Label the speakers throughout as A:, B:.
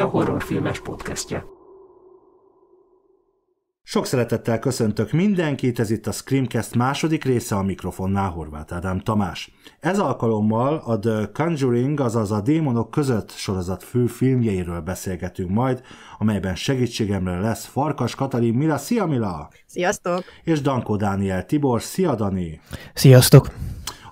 A: A horrorfilmes podcastje.
B: Sok szeretettel köszöntök mindenkit, ez itt a Screamcast második része a mikrofonnál Horváth Ádám Tamás. Ez alkalommal a The Conjuring, azaz a Démonok között sorozat fő filmjeiről beszélgetünk majd, amelyben segítségemre lesz Farkas Katalin Mila, szia Mila! Sziasztok! És Danko Dániel Tibor, szia Dani! Sziasztok!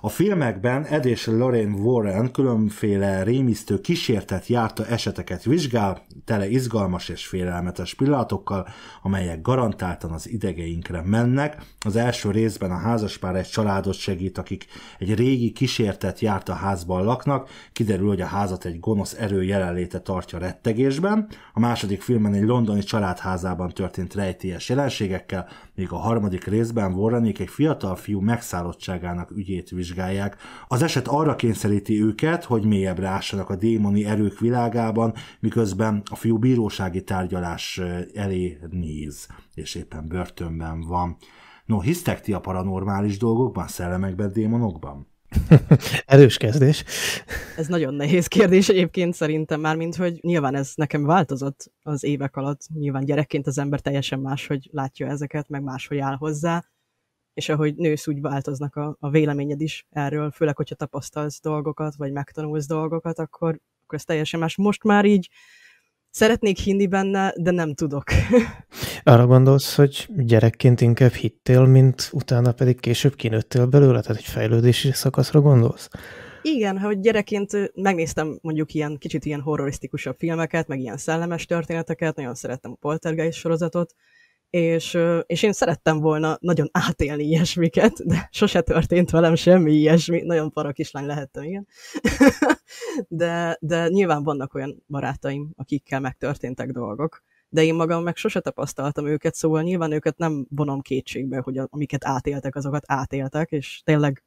B: A filmekben Ed és Lorraine Warren különféle rémisztő kísértet járta eseteket vizsgál, tele izgalmas és félelmetes pillanatokkal, amelyek garantáltan az idegeinkre mennek. Az első részben a házaspár egy családot segít, akik egy régi kísértet járt a házban laknak, kiderül, hogy a házat egy gonosz erő jelenléte tartja rettegésben. A második filmben egy londoni családházában történt rejtélyes jelenségekkel, míg a harmadik részben Warrenék egy fiatal fiú megszállottságának ügyét vizsgálják vizsgálják. Az eset arra kényszeríti őket, hogy mélyebbre ássanak a démoni erők világában, miközben a fiú bírósági tárgyalás elé néz, és éppen börtönben van. No, hisztek ti a paranormális dolgokban, szellemekben, démonokban? Erős kezdés.
C: Ez nagyon nehéz kérdés egyébként szerintem már, mint hogy nyilván ez nekem változott az évek alatt. Nyilván gyerekként az ember teljesen más, hogy látja ezeket, meg máshogy áll hozzá és ahogy nősz, úgy változnak a, a véleményed is erről, főleg, hogyha tapasztalsz dolgokat, vagy megtanulsz dolgokat, akkor, akkor ez teljesen más. Most már így szeretnék hinni benne, de nem tudok.
A: Arra gondolsz, hogy gyerekként inkább hittél, mint utána pedig később kinőttél belőle? Tehát egy fejlődési szakaszra gondolsz?
C: Igen, hogy gyerekként megnéztem mondjuk ilyen kicsit ilyen horrorisztikusabb filmeket, meg ilyen szellemes történeteket, nagyon szerettem a Poltergeist sorozatot, és, és én szerettem volna nagyon átélni ilyesmiket, de sose történt velem semmi ilyesmi, nagyon para kislány lehettem, igen. de, de nyilván vannak olyan barátaim, akikkel megtörténtek dolgok, de én magam meg sose tapasztaltam őket, szóval nyilván őket nem vonom kétségbe, hogy a, amiket átéltek, azokat átéltek, és tényleg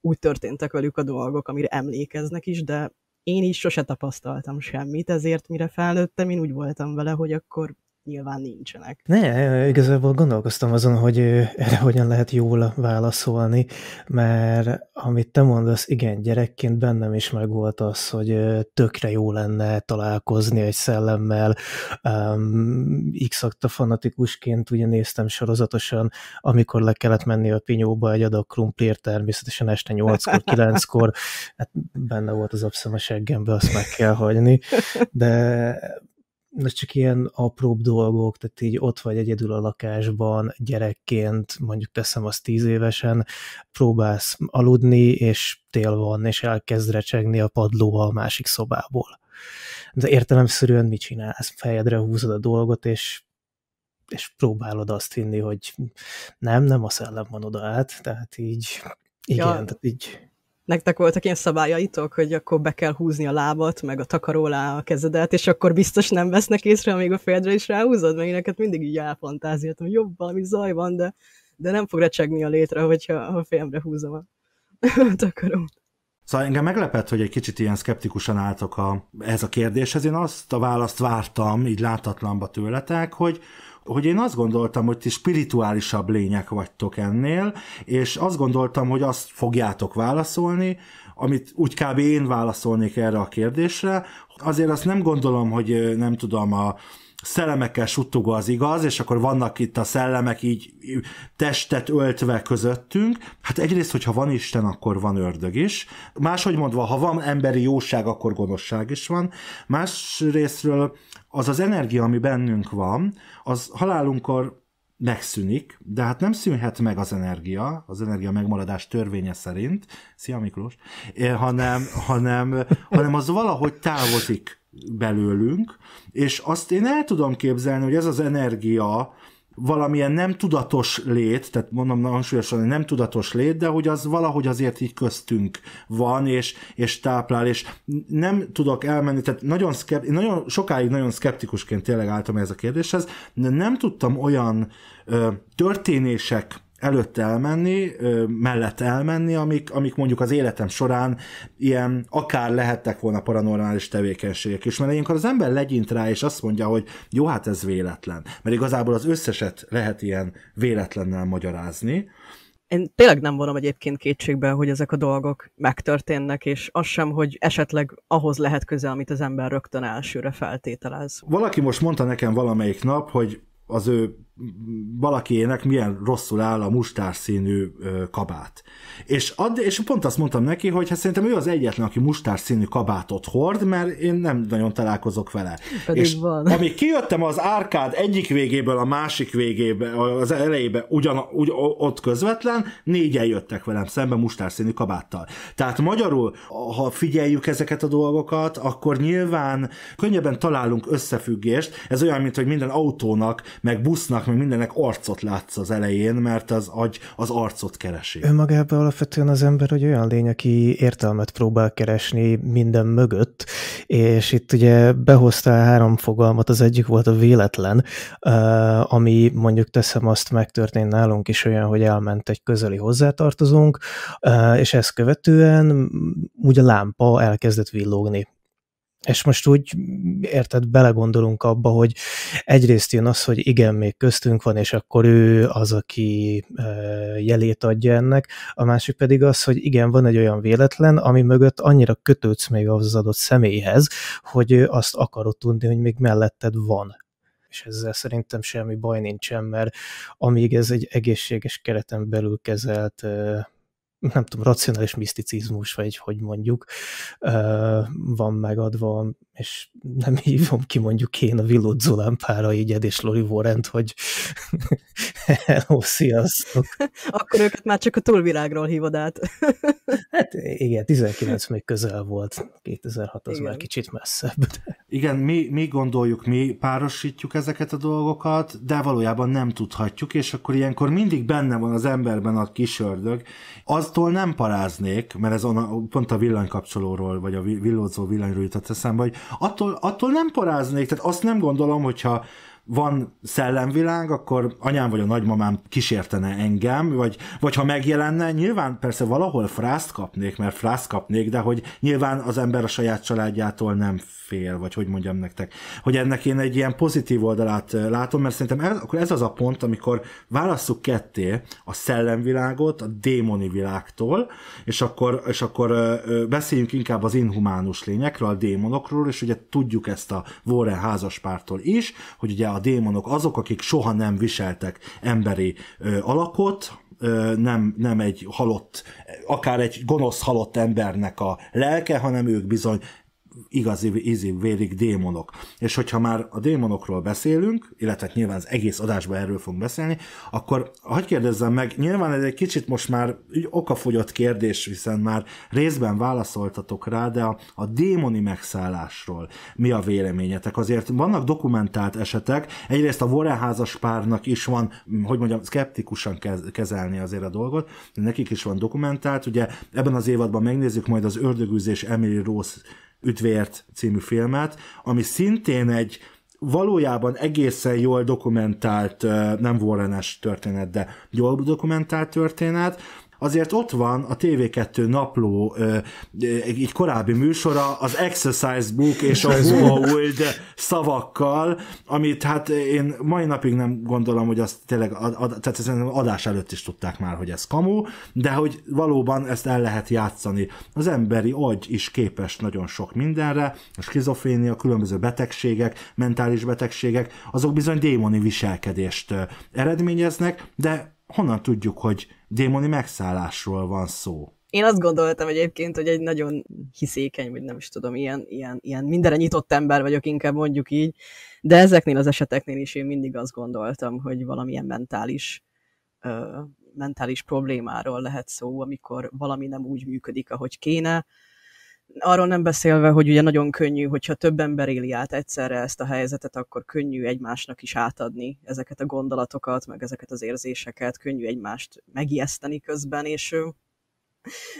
C: úgy történtek velük a dolgok, amire emlékeznek is, de én is sose tapasztaltam semmit, ezért mire felnőttem, én úgy voltam vele, hogy akkor nyilván nincsenek.
A: Ne, igazából gondolkoztam azon, hogy erre hogyan lehet jól válaszolni, mert amit te mondasz, igen, gyerekként bennem is megvolt az, hogy tökre jó lenne találkozni egy szellemmel. Um, x fanatikusként ugye néztem sorozatosan, amikor le kellett menni a pinyóba egy adag krumplért, természetesen este 8-kor, 9-kor, hát benne volt az abszem a seggembe, azt meg kell hagyni, de ez csak ilyen apróbb dolgok, tehát így ott vagy egyedül a lakásban, gyerekként, mondjuk teszem azt tíz évesen, próbálsz aludni, és tél van, és elkezd recsegni a padló a másik szobából. De értelemszerűen mit csinálsz? Fejedre húzod a dolgot, és és próbálod azt hinni, hogy nem, nem a szellem van oda át, tehát így, igen, ja. tehát így
C: Nektek voltak ilyen szabályaitok, hogy akkor be kell húzni a lábat, meg a takaró a kezedet, és akkor biztos nem vesznek észre, amíg a földre is ráhúzod, én neked mindig így elfantázíltam, hogy jobb valami zaj van, de, de nem fog recsegni a létre, hogyha a fejemre húzom a
B: takarót. Szóval engem meglepett, hogy egy kicsit ilyen szkeptikusan álltok a, ez a kérdéshez. Én azt a választ vártam, így látatlanba tőletek, hogy, hogy én azt gondoltam, hogy ti spirituálisabb lények vagytok ennél, és azt gondoltam, hogy azt fogjátok válaszolni, amit úgy kb. én válaszolnék erre a kérdésre. Azért azt nem gondolom, hogy nem tudom, a szellemekkel suttogó az igaz, és akkor vannak itt a szellemek így testet öltve közöttünk. Hát egyrészt, hogyha van Isten, akkor van ördög is. Máshogy mondva, ha van emberi jóság, akkor gonoszság is van. Másrésztről az az energia, ami bennünk van, az halálunkkor megszűnik, de hát nem szűnhet meg az energia, az energia megmaradás törvénye szerint, szia Miklós, eh, hanem, hanem, hanem az valahogy távozik belőlünk, és azt én el tudom képzelni, hogy ez az energia, valamilyen nem tudatos lét, tehát mondom hangsúlyosan, nem tudatos lét, de hogy az valahogy azért így köztünk van, és, és táplál, és nem tudok elmenni, tehát nagyon, szkept, nagyon sokáig nagyon szkeptikusként tényleg álltam ez a kérdéshez, de nem tudtam olyan ö, történések előtte elmenni, mellett elmenni, amik, amik mondjuk az életem során ilyen akár lehettek volna paranormális tevékenységek is, mert ilyenkor az ember legyint rá, és azt mondja, hogy jó, hát ez véletlen, mert igazából az összeset lehet ilyen véletlennel magyarázni, én tényleg nem vonom egyébként kétségbe, hogy ezek
C: a dolgok megtörténnek, és az sem, hogy esetleg ahhoz lehet közel, amit az ember rögtön elsőre feltételez.
B: Valaki most mondta nekem valamelyik nap, hogy az ő valakinek milyen rosszul áll a mustárszínű kabát. És, add, és pont azt mondtam neki, hogy hát szerintem ő az egyetlen, aki mustárszínű kabátot hord, mert én nem nagyon találkozok vele. Pedig és van. amíg kijöttem az árkád egyik végéből a másik végébe, az elejébe, ugyan, ugy, ott közvetlen, négyen jöttek velem szemben mustárszínű kabáttal. Tehát magyarul, ha figyeljük ezeket a dolgokat, akkor nyilván könnyebben találunk összefüggést. Ez olyan, mint hogy minden autónak, meg busznak meg mindennek arcot látsz az elején, mert az agy az arcot keresi.
A: Önmagában alapvetően az ember hogy olyan lény, aki értelmet próbál keresni minden mögött, és itt ugye behoztál három fogalmat, az egyik volt a véletlen, eh, ami mondjuk teszem azt megtörtént nálunk is olyan, hogy elment egy közeli hozzátartozónk, eh, és ezt követően ugye a lámpa elkezdett villogni és most úgy, érted, belegondolunk abba, hogy egyrészt jön az, hogy igen, még köztünk van, és akkor ő az, aki jelét adja ennek, a másik pedig az, hogy igen, van egy olyan véletlen, ami mögött annyira kötődsz még az adott személyhez, hogy azt akarod tudni, hogy még melletted van és ezzel szerintem semmi baj nincsen, mert amíg ez egy egészséges kereten belül kezelt nem tudom, racionális miszticizmus, vagy hogy mondjuk, van megadva és nem hívom ki mondjuk én a villodzó lámpára így és Lori Warrent, hogy hello, sziasztok.
C: Akkor őket már csak a túlvilágról hívod át.
A: hát igen, 19 még közel volt, 2006 az igen. már kicsit messzebb. De...
B: Igen, mi, mi gondoljuk, mi párosítjuk ezeket a dolgokat, de valójában nem tudhatjuk, és akkor ilyenkor mindig benne van az emberben a kisördög. Aztól nem paráznék, mert ez on, pont a villanykapcsolóról, vagy a villódzó villanyról jutott eszembe, hogy attól, attól nem paráznék, tehát azt nem gondolom, hogyha van szellemvilág, akkor anyám vagy a nagymamám kísértene engem, vagy, vagy ha megjelenne, nyilván persze valahol frászt kapnék, mert frászt kapnék, de hogy nyilván az ember a saját családjától nem fél, vagy hogy mondjam nektek. Hogy ennek én egy ilyen pozitív oldalát látom, mert szerintem ez, akkor ez az a pont, amikor válasszuk ketté a szellemvilágot a démoni világtól, és akkor, és akkor beszéljünk inkább az inhumánus lényekről, a démonokról, és ugye tudjuk ezt a Warren házaspártól is, hogy ugye a démonok azok, akik soha nem viseltek emberi ö, alakot, nem, nem egy halott, akár egy gonosz halott embernek a lelke, hanem ők bizony igazi ízi vérik démonok. És hogyha már a démonokról beszélünk, illetve nyilván az egész adásban erről fogunk beszélni, akkor hagyd kérdezzem meg, nyilván ez egy kicsit most már okafogyott kérdés, hiszen már részben válaszoltatok rá, de a, a démoni megszállásról mi a véleményetek? Azért vannak dokumentált esetek, egyrészt a voreházas párnak is van, hogy mondjam, szkeptikusan kezelni azért a dolgot, de nekik is van dokumentált, ugye ebben az évadban megnézzük majd az ördögűzés Emily Rose üdvért című filmet, ami szintén egy valójában egészen jól dokumentált, nem warren történet, de jól dokumentált történet, azért ott van a TV2 napló egy korábbi műsora az Exercise Book és a Huawei szavakkal, amit hát én mai napig nem gondolom, hogy azt tényleg ad, ad, tehát adás előtt is tudták már, hogy ez kamu, de hogy valóban ezt el lehet játszani. Az emberi agy is képes nagyon sok mindenre, a skizofrénia, különböző betegségek, mentális betegségek, azok bizony démoni viselkedést eredményeznek, de honnan tudjuk, hogy démoni megszállásról van szó.
C: Én azt gondoltam egyébként, hogy egy nagyon hiszékeny, vagy nem is tudom, ilyen, ilyen, ilyen mindenre nyitott ember vagyok, inkább mondjuk így, de ezeknél az eseteknél is én mindig azt gondoltam, hogy valamilyen mentális ö, mentális problémáról lehet szó, amikor valami nem úgy működik, ahogy kéne, arról nem beszélve, hogy ugye nagyon könnyű, hogyha több ember éli át egyszerre ezt a helyzetet, akkor könnyű egymásnak is átadni ezeket a gondolatokat, meg ezeket az érzéseket, könnyű egymást megijeszteni közben, és oké,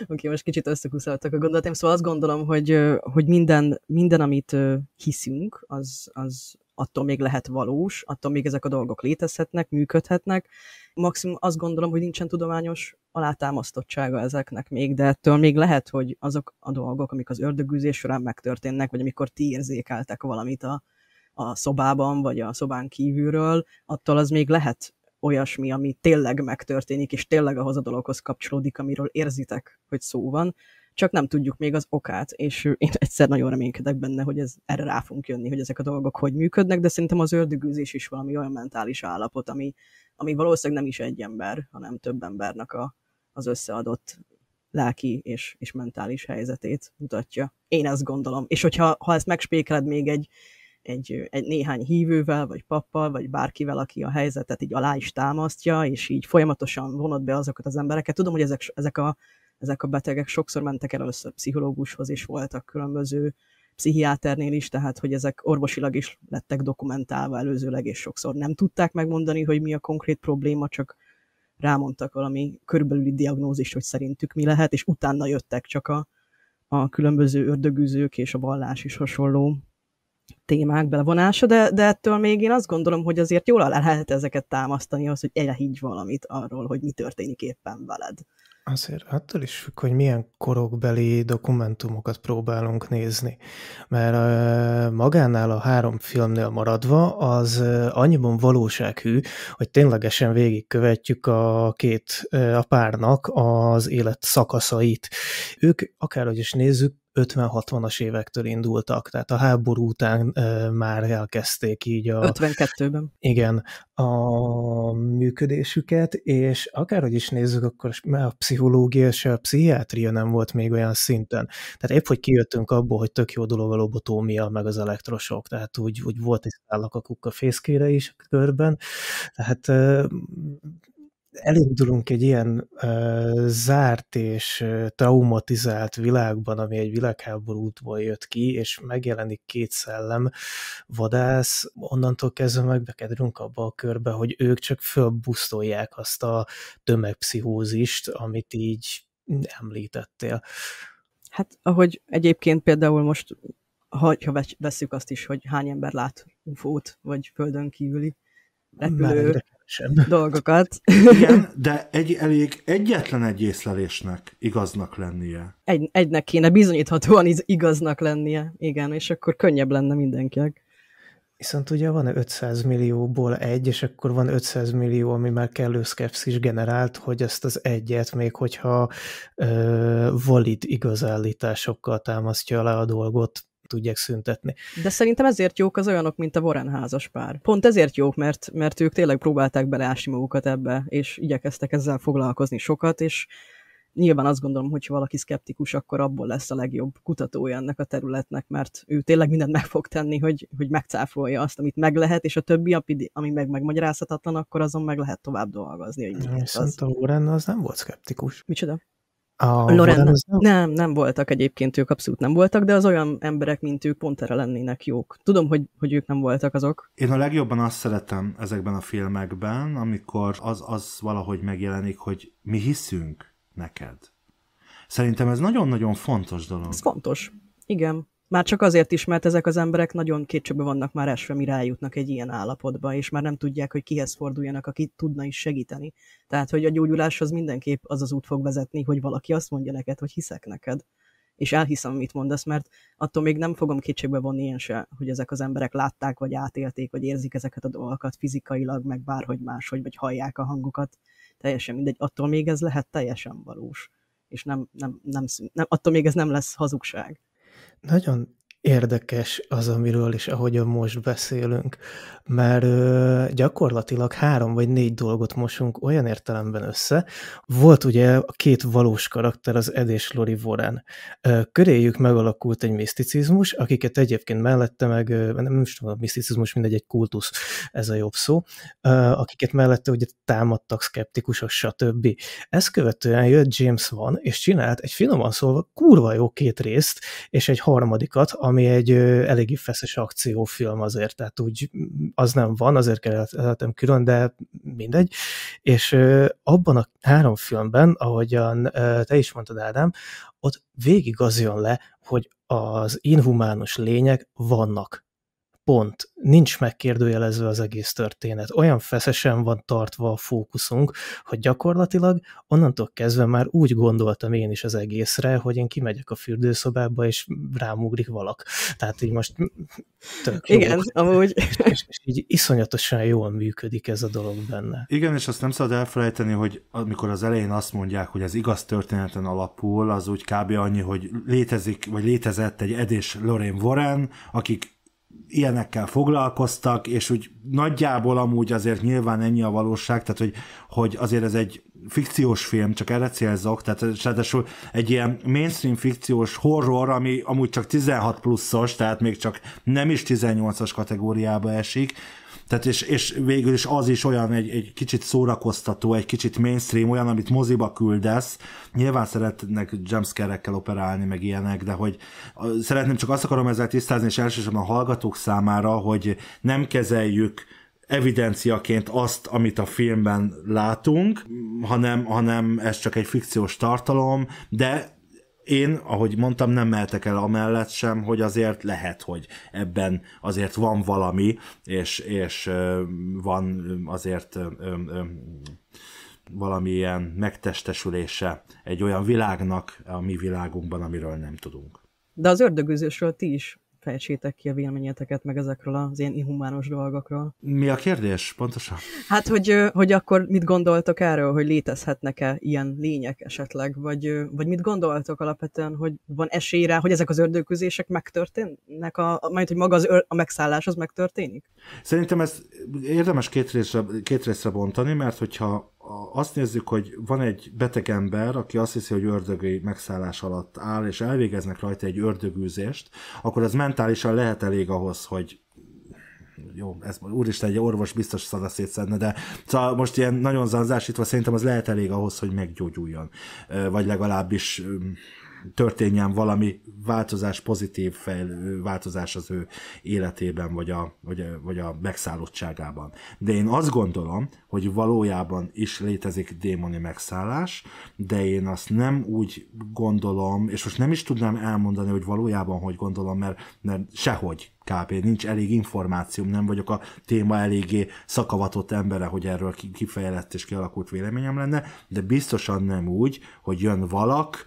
C: okay, most kicsit összekuszáltak a gondolatom, szóval azt gondolom, hogy, hogy minden, minden, amit hiszünk, az, az attól még lehet valós, attól még ezek a dolgok létezhetnek, működhetnek. Maximum azt gondolom, hogy nincsen tudományos alátámasztottsága ezeknek még, de ettől még lehet, hogy azok a dolgok, amik az ördögűzés során megtörténnek, vagy amikor ti érzékeltek valamit a, a szobában, vagy a szobán kívülről, attól az még lehet olyasmi, ami tényleg megtörténik, és tényleg ahhoz a dologhoz kapcsolódik, amiről érzitek, hogy szó van, csak nem tudjuk még az okát, és én egyszer nagyon reménykedek benne, hogy ez, erre rá fogunk jönni, hogy ezek a dolgok hogy működnek, de szerintem az ördögűzés is valami olyan mentális állapot, ami, ami valószínűleg nem is egy ember, hanem több embernek a, az összeadott lelki és, és mentális helyzetét mutatja. Én ezt gondolom. És hogyha ha ezt megspékeled még egy, egy, egy néhány hívővel, vagy pappal, vagy bárkivel, aki a helyzetet így alá is támasztja, és így folyamatosan vonod be azokat az embereket. Tudom, hogy ezek, ezek a ezek a betegek sokszor mentek el először pszichológushoz, és voltak különböző pszichiáternél is, tehát hogy ezek orvosilag is lettek dokumentálva előzőleg, és sokszor nem tudták megmondani, hogy mi a konkrét probléma, csak rámondtak valami körülbelüli diagnózist, hogy szerintük mi lehet, és utána jöttek csak a, a különböző ördögűzők és a vallás is hasonló témák belevonása, de, de ettől még én azt gondolom, hogy azért jól alá lehet ezeket támasztani, az, hogy elhiggy valamit arról, hogy mi történik éppen veled.
A: Azért attól is függ, hogy milyen korokbeli dokumentumokat próbálunk nézni. Mert magánál a három filmnél maradva, az annyiban valósághű, hogy ténylegesen végigkövetjük a két, a párnak az élet szakaszait. Ők, akárhogy is nézzük, 50-60-as évektől indultak, tehát a háború után már elkezdték így a... 52-ben. Igen, a működésüket, és akárhogy is nézzük, akkor már a pszichológia és a pszichiátria nem volt még olyan szinten. Tehát épp, hogy kijöttünk abból, hogy tök jó dolog a lobotómia, meg az elektrosok, tehát úgy, úgy volt egy szállakakuk a fészkére is körben, tehát elindulunk egy ilyen ö, zárt és traumatizált világban, ami egy világháborútból jött ki, és megjelenik két szellem vadász, onnantól kezdve megbekedrünk abba a körbe, hogy ők csak fölbusztolják azt a tömegpszichózist, amit így említettél. Hát, ahogy egyébként például most, ha, ha veszük azt is,
C: hogy hány ember lát UFO-t, vagy földön kívüli repülő sem. dolgokat.
B: Igen, de egy, elég egyetlen egy észlelésnek igaznak lennie.
C: Egy, egynek kéne bizonyíthatóan igaznak lennie, igen, és akkor könnyebb lenne
A: mindenkinek. Viszont ugye van 500 millióból egy, és akkor van 500 millió, ami már kellő szkepszis generált, hogy ezt az egyet, még hogyha ö, valid igazállításokkal támasztja le a dolgot, tudják szüntetni.
C: De szerintem ezért jók az olyanok, mint a Warren házas pár. Pont ezért jók, mert, mert ők tényleg próbálták beleásni magukat ebbe, és igyekeztek ezzel foglalkozni sokat, és nyilván azt gondolom, hogy ha valaki szkeptikus, akkor abból lesz a legjobb kutatója ennek a területnek, mert ő tényleg mindent meg fog tenni, hogy, hogy megcáfolja azt, amit meg lehet, és a többi, ami meg megmagyarázhatatlan, akkor azon meg lehet tovább dolgozni. Hogy Viszont az...
A: a Warren az nem volt szkeptikus. Micsoda? A Lorena. Nem?
C: nem, nem voltak egyébként, ők abszolút nem voltak, de az olyan emberek, mint ők pont erre lennének jók.
B: Tudom, hogy, hogy ők nem voltak azok. Én a legjobban azt szeretem ezekben a filmekben, amikor az, az valahogy megjelenik, hogy mi hiszünk neked. Szerintem ez nagyon-nagyon fontos dolog. Ez fontos,
C: igen. Már csak azért is, mert ezek az emberek nagyon kétségbe vannak már esve, mi rájutnak egy ilyen állapotba, és már nem tudják, hogy kihez forduljanak, aki tudna is segíteni. Tehát, hogy a gyógyuláshoz mindenképp az az út fog vezetni, hogy valaki azt mondja neked, hogy hiszek neked és elhiszem, amit mondasz, mert attól még nem fogom kétségbe vonni én se, hogy ezek az emberek látták, vagy átélték, vagy érzik ezeket a dolgokat fizikailag, meg bárhogy máshogy, vagy hallják a hangokat. Teljesen mindegy, attól még ez lehet teljesen valós. És nem, nem, nem, nem, attól még ez nem lesz hazugság
A: nagyon érdekes az, amiről és ahogyan most beszélünk, mert ö, gyakorlatilag három vagy négy dolgot mosunk olyan értelemben össze. Volt ugye a két valós karakter, az Ed és Lori Warren. Ö, köréjük megalakult egy miszticizmus, akiket egyébként mellette meg, nem is tudom, a miszticizmus mindegy, egy kultusz, ez a jobb szó, ö, akiket mellette ugye támadtak szkeptikusok, stb. Ezt követően jött James Van, és csinált egy finoman szólva kurva jó két részt, és egy harmadikat, ami ami egy eléggé feszes akciófilm azért, tehát úgy az nem van, azért kerültem külön, de mindegy. És abban a három filmben, ahogyan te is mondtad, Ádám, ott végig az jön le, hogy az inhumánus lények vannak pont, nincs megkérdőjelezve az egész történet. Olyan feszesen van tartva a fókuszunk, hogy gyakorlatilag onnantól kezdve már úgy gondoltam én is az egészre, hogy én kimegyek a fürdőszobába, és rámugrik valak. Tehát így most tök jó. Igen, amúgy. És, és, és így iszonyatosan jól működik ez a dolog benne.
B: Igen, és azt nem szabad elfelejteni, hogy amikor az elején azt mondják, hogy az igaz történeten alapul, az úgy kb. annyi, hogy létezik, vagy létezett egy Edés Lorraine Warren, akik ilyenekkel foglalkoztak, és úgy nagyjából amúgy azért nyilván ennyi a valóság, tehát hogy, hogy azért ez egy fikciós film, csak erre célzok, tehát ráadásul egy ilyen mainstream fikciós horror, ami amúgy csak 16 pluszos, tehát még csak nem is 18-as kategóriába esik, tehát és, és végül is az is olyan egy, egy kicsit szórakoztató, egy kicsit mainstream, olyan, amit moziba küldesz. Nyilván szeretnek jumpscare-ekkel operálni, meg ilyenek, de hogy szeretném csak azt akarom ezzel tisztázni, és elsősorban a hallgatók számára, hogy nem kezeljük evidenciaként azt, amit a filmben látunk, hanem, hanem ez csak egy fikciós tartalom, de én, ahogy mondtam, nem mehetek el amellett sem, hogy azért lehet, hogy ebben azért van valami, és, és van azért valamilyen megtestesülése egy olyan világnak a mi világunkban, amiről nem tudunk.
C: De az ördögüzősről ti is fejtsétek ki a véleményeteket meg ezekről az ilyen inhumános dolgokról.
B: Mi a kérdés pontosan?
C: Hát, hogy, hogy akkor mit gondoltok erről, hogy létezhetnek-e ilyen lények esetleg, vagy, vagy mit gondoltok alapvetően, hogy van esély rá, hogy ezek az ördögüzések megtörténnek, a, majd, hogy maga az ör, a megszállás az megtörténik?
B: Szerintem ezt érdemes két részre, két részre bontani, mert hogyha azt nézzük, hogy van egy beteg ember, aki azt hiszi, hogy ördögi megszállás alatt áll, és elvégeznek rajta egy ördögűzést, akkor ez mentálisan lehet elég ahhoz, hogy jó, ez úristen, egy orvos biztos szada szétszedne, de szóval most ilyen nagyon zanzásítva szerintem az lehet elég ahhoz, hogy meggyógyuljon. Vagy legalábbis történjen valami változás, pozitív fejl- változás az ő életében, vagy a, vagy, a, vagy a megszállottságában. De én azt gondolom, hogy valójában is létezik démoni megszállás, de én azt nem úgy gondolom, és most nem is tudnám elmondani, hogy valójában hogy gondolom, mert, mert sehogy kb. Nincs elég információm, nem vagyok a téma eléggé szakavatott embere, hogy erről kifejlett és kialakult véleményem lenne, de biztosan nem úgy, hogy jön valak,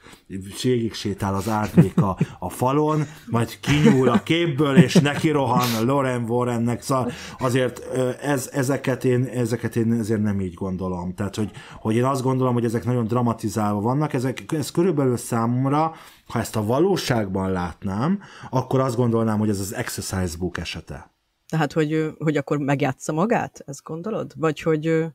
B: végig sétál az árnyéka a falon, majd kinyúl a képből, és neki rohan Loren Warrennek, szóval azért ez, ezeket, én, ezeket én azért nem így gondolom. Tehát, hogy, hogy én azt gondolom, hogy ezek nagyon dramatizálva vannak, ezek, ez körülbelül számomra ha ezt a valóságban látnám, akkor azt gondolnám, hogy ez az exercise book esete.
C: Tehát, hogy, hogy akkor megjátsza magát? Ezt gondolod? Vagy hogy,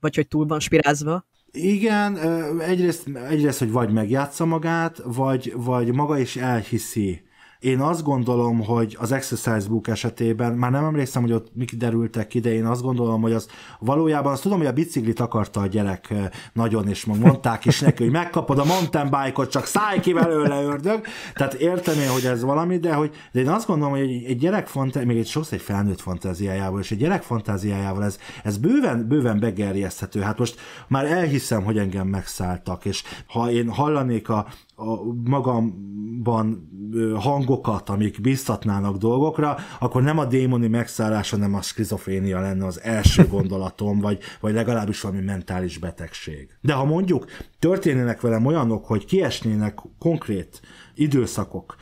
C: vagy hogy túl van spirázva?
B: Igen, egyrészt, egyrészt hogy vagy megjátsza magát, vagy, vagy maga is elhiszi, én azt gondolom, hogy az Exercise Book esetében, már nem emlékszem, hogy ott mik derültek ide, én azt gondolom, hogy az valójában azt tudom, hogy a biciklit akarta a gyerek nagyon, és mondták is neki, hogy megkapod a mountain bike-ot, csak szállj ki belőle, ördög. Tehát értem én, hogy ez valami, de, hogy, de én azt gondolom, hogy egy, egy gyerek fantáziájával, még egy sokszor egy felnőtt fantáziájával, és egy gyerek fantáziájával ez, ez bőven, bőven begerjeszthető. Hát most már elhiszem, hogy engem megszálltak, és ha én hallanék a a magamban hangokat, amik biztatnának dolgokra, akkor nem a démoni megszállás, hanem a skizofrénia lenne az első gondolatom, vagy, vagy legalábbis valami mentális betegség. De ha mondjuk történnének velem olyanok, hogy kiesnének konkrét időszakok,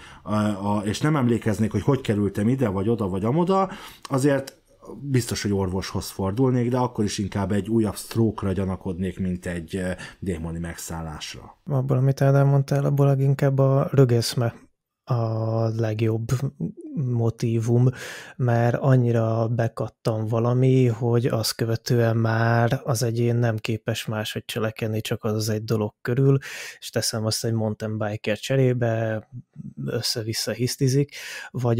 B: és nem emlékeznék, hogy hogy kerültem ide, vagy oda, vagy amoda, azért biztos, hogy orvoshoz fordulnék, de akkor is inkább egy újabb stroke-ra gyanakodnék, mint egy eh, démoni megszállásra.
A: Abban, amit elmondtál, abból inkább a rögeszme a legjobb motívum, mert annyira bekattam valami, hogy azt követően már az egyén nem képes máshogy cselekedni, csak az az egy dolog körül, és teszem azt egy mountain biker cserébe, össze-vissza hisztizik, vagy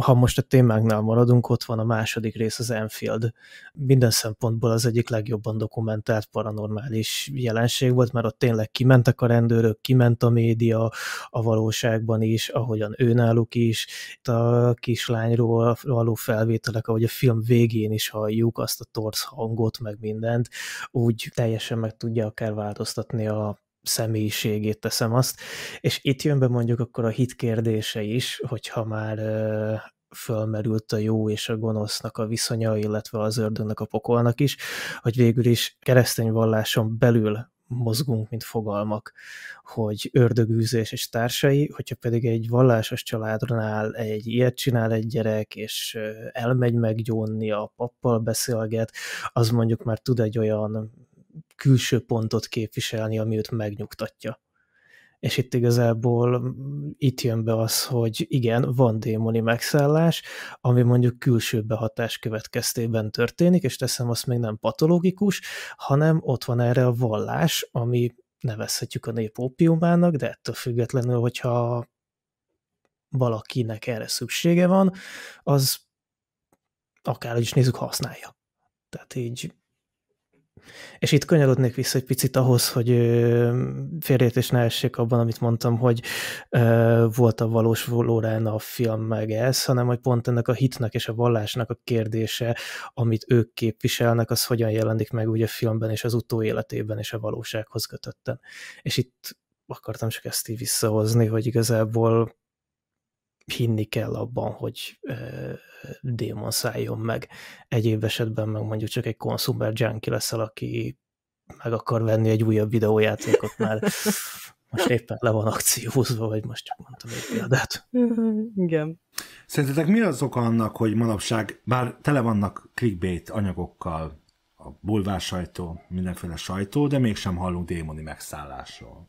A: ha most a témáknál maradunk, ott van a második rész, az Enfield. Minden szempontból az egyik legjobban dokumentált paranormális jelenség volt, mert ott tényleg kimentek a rendőrök, kiment a média a valóságban is, ahogyan ő náluk is, itt a kislányról való felvételek, ahogy a film végén is halljuk azt a torsz hangot, meg mindent, úgy teljesen meg tudja akár változtatni a személyiségét teszem azt, és itt jön be mondjuk akkor a hit kérdése is, hogyha már fölmerült a jó és a gonosznak a viszonya, illetve az ördönnek a pokolnak is, hogy végül is keresztény valláson belül mozgunk, mint fogalmak, hogy ördögűzés és társai, hogyha pedig egy vallásos családnál egy ilyet csinál egy gyerek, és elmegy meggyónni, a pappal beszélget, az mondjuk már tud egy olyan külső pontot képviselni, ami őt megnyugtatja és itt igazából mm, itt jön be az, hogy igen, van démoni megszállás, ami mondjuk külső behatás következtében történik, és teszem azt még nem patológikus, hanem ott van erre a vallás, ami nevezhetjük a nép ópiumának, de ettől függetlenül, hogyha valakinek erre szüksége van, az akárhogy is nézzük, használja. Tehát így és itt kanyarodnék vissza egy picit ahhoz, hogy félreértés ne essék abban, amit mondtam, hogy volt a valós valórán a film meg ez, hanem hogy pont ennek a hitnek és a vallásnak a kérdése, amit ők képviselnek, az hogyan jelenik meg úgy a filmben és az utóéletében és a valósághoz kötötten. És itt akartam csak ezt így visszahozni, hogy igazából hinni kell abban, hogy démon szálljon meg. Egyéb esetben meg mondjuk csak egy consumer junkie leszel, aki meg akar venni egy újabb videójátékot, mert most éppen
B: le van akciózva, vagy most csak mondtam egy példát.
C: Igen.
B: Szerintetek mi az oka annak, hogy manapság, bár tele vannak clickbait anyagokkal, a bulvár sajtó, mindenféle sajtó, de mégsem hallunk démoni megszállásról?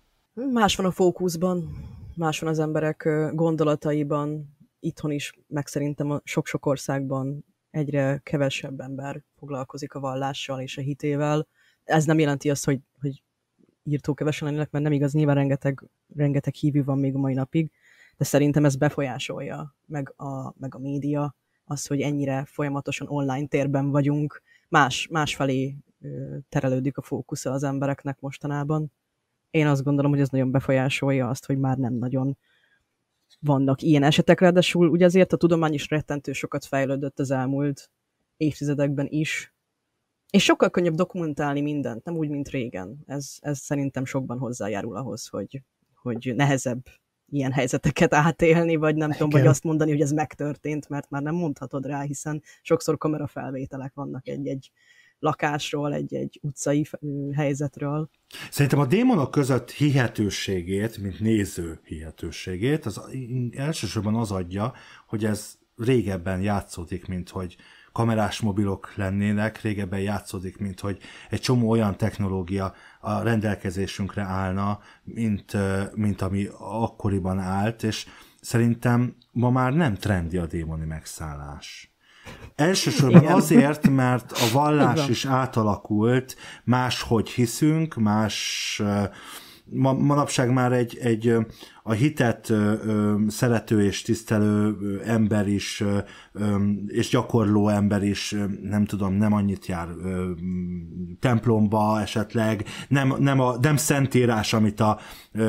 C: Más van a fókuszban más van az emberek gondolataiban, itthon is, meg szerintem a sok-sok országban egyre kevesebb ember foglalkozik a vallással és a hitével. Ez nem jelenti azt, hogy, hogy írtó kevesen lennének, mert nem igaz, nyilván rengeteg, rengeteg hívő van még a mai napig, de szerintem ez befolyásolja meg a, meg a média, az, hogy ennyire folyamatosan online térben vagyunk, más, másfelé terelődik a fókusza az embereknek mostanában én azt gondolom, hogy ez nagyon befolyásolja azt, hogy már nem nagyon vannak ilyen esetek, ráadásul ugye azért a tudomány is rettentő sokat fejlődött az elmúlt évtizedekben is, és sokkal könnyebb dokumentálni mindent, nem úgy, mint régen. Ez, ez szerintem sokban hozzájárul ahhoz, hogy, hogy nehezebb ilyen helyzeteket átélni, vagy nem Igen. tudom, vagy azt mondani, hogy ez megtörtént, mert már nem mondhatod rá, hiszen sokszor kamerafelvételek vannak egy-egy lakásról, egy, egy utcai helyzetről.
B: Szerintem a démonok között hihetőségét, mint néző hihetőségét, az elsősorban az adja, hogy ez régebben játszódik, mint hogy kamerás mobilok lennének, régebben játszódik, mint hogy egy csomó olyan technológia a rendelkezésünkre állna, mint, mint ami akkoriban állt, és szerintem ma már nem trendi a démoni megszállás. Elsősorban Igen. azért, mert a vallás Igen. is átalakult, máshogy hiszünk, más ma, manapság már egy, egy a hitet szerető és tisztelő ember is, és gyakorló ember is, nem tudom, nem annyit jár templomba esetleg, nem, nem, a, nem szentírás, amit a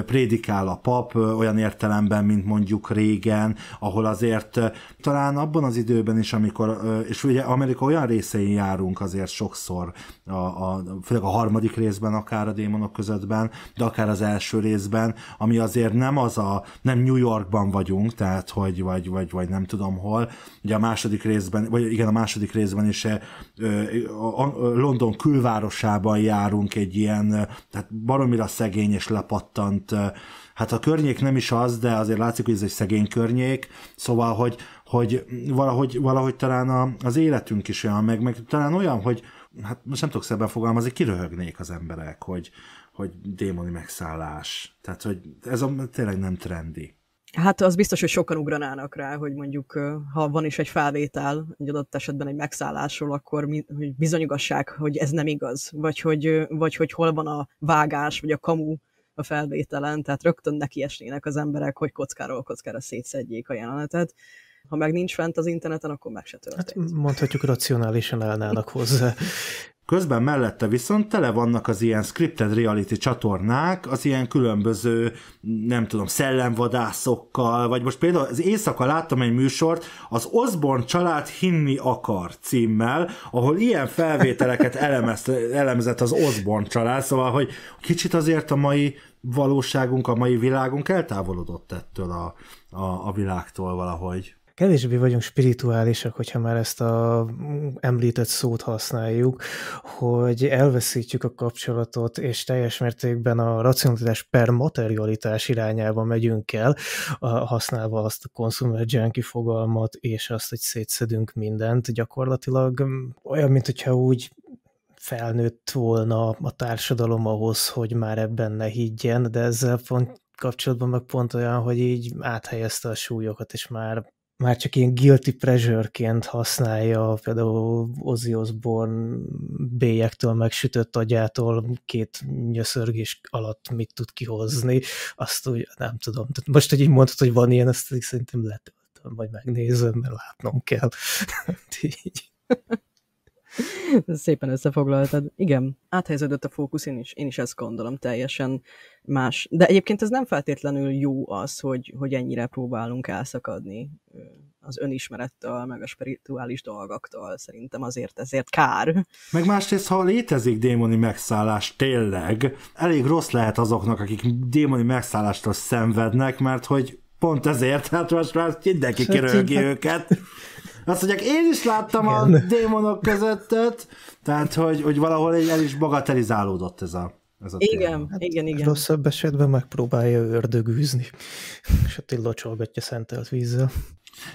B: prédikál a pap, olyan értelemben, mint mondjuk régen, ahol azért talán abban az időben is, amikor, és ugye Amerika olyan részein járunk azért sokszor, a, a, főleg a harmadik részben, akár a démonok közöttben, de akár az első részben, ami azért nem az a, nem New Yorkban vagyunk, tehát hogy vagy, vagy, vagy nem tudom hol. Ugye a második részben, vagy igen, a második részben is e, a, a London külvárosában járunk egy ilyen, eh, tehát baromira szegény és lepattant eh, hát a környék nem is az, de azért látszik, hogy ez egy szegény környék, szóval, hogy, hogy valahogy, valahogy talán a, az életünk is olyan, meg, meg talán olyan, hogy hát most nem tudok szebben fogalmazni, kiröhögnék az emberek, hogy, hogy démoni megszállás. Tehát, hogy ez a, tényleg nem trendi.
C: Hát az biztos, hogy sokan ugranának rá, hogy mondjuk, ha van is egy felvétel, egy adott esetben egy megszállásról, akkor mi, hogy hogy ez nem igaz, vagy hogy, vagy hogy hol van a vágás, vagy a kamu a felvételen, tehát rögtön nekiesnének az emberek, hogy kockáról kockára szétszedjék a jelenetet. Ha meg nincs fent az interneten, akkor meg se
A: történt. Hát
B: mondhatjuk, racionálisan állnának hozzá. Közben mellette viszont tele vannak az ilyen scripted reality csatornák, az ilyen különböző, nem tudom, szellemvadászokkal, vagy most például az éjszaka láttam egy műsort, az Osborne család hinni akar címmel, ahol ilyen felvételeket elemez, elemzett az Osborne család, szóval, hogy kicsit azért a mai valóságunk, a mai világunk eltávolodott ettől a, a, a világtól valahogy kevésbé vagyunk
A: spirituálisak, hogyha már ezt a említett szót használjuk, hogy elveszítjük a kapcsolatot, és teljes mértékben a racionalitás per materialitás irányába megyünk el, használva azt a consumer junkie fogalmat, és azt, hogy szétszedünk mindent, gyakorlatilag mm, olyan, mint hogyha úgy felnőtt volna a társadalom ahhoz, hogy már ebben ne higgyen, de ezzel pont kapcsolatban meg pont olyan, hogy így áthelyezte a súlyokat, és már már csak ilyen guilty pleasure-ként használja például Ozzy Osbourne bélyektől megsütött agyától két nyöszörgés alatt mit tud kihozni, azt úgy nem tudom. Tehát most, hogy így mondtad, hogy van ilyen, azt szerintem letöltöm, vagy megnézem, mert látnom kell. Hát
C: Szépen összefoglaltad. Igen, áthelyeződött a fókusz, én is, én is ezt gondolom teljesen más. De egyébként ez nem feltétlenül jó az, hogy, hogy ennyire próbálunk elszakadni az önismerettől, meg a spirituális dolgoktól. Szerintem azért
B: ezért kár. Meg másrészt, ha létezik démoni megszállás tényleg, elég rossz lehet azoknak, akik démoni megszállástól szenvednek, mert hogy pont ezért, hát most már mindenki kirölgi őket. Azt mondják, én is láttam Igen. a démonok közöttet, tehát hogy, hogy valahol el is bagatelizálódott ez a ez a
C: igen, hát igen, hát igen. Rosszabb
A: esetben megpróbálja ördögűzni, és ott tillocsolgatja szentelt vízzel.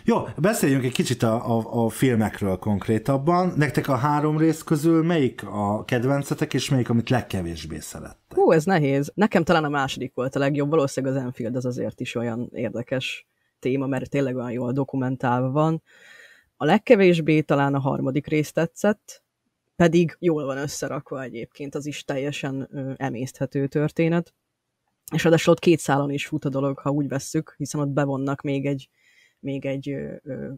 B: Jó, beszéljünk egy kicsit a, a, a filmekről konkrétabban. Nektek a három rész közül melyik a kedvencetek, és melyik, amit legkevésbé szerettek?
C: Hú, ez nehéz. Nekem talán a második volt a legjobb, valószínűleg az Enfield az azért is olyan érdekes téma, mert tényleg olyan jól dokumentálva van. A legkevésbé talán a harmadik rész tetszett, pedig jól van összerakva egyébként, az is teljesen emészthető történet. És adásul ott két szálon is fut a dolog, ha úgy vesszük, hiszen ott bevonnak még egy, még egy ö,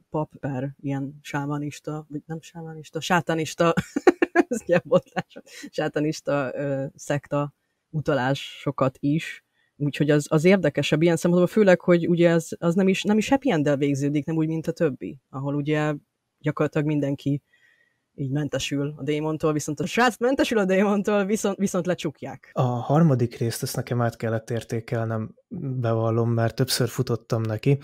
C: pap, per ilyen sámanista, vagy nem sámanista, sátanista, ez ilyen botlás, sátánista ö, szekta utalásokat is, Úgyhogy az, az érdekesebb ilyen szempontból, főleg, hogy ugye az az nem is, nem is happy end végződik, nem úgy, mint a többi, ahol ugye gyakorlatilag mindenki így mentesül a démontól, viszont a srác mentesül a démontól, viszont, viszont lecsukják.
A: A harmadik részt ezt nekem át kellett értékelnem, bevallom, mert többször futottam neki.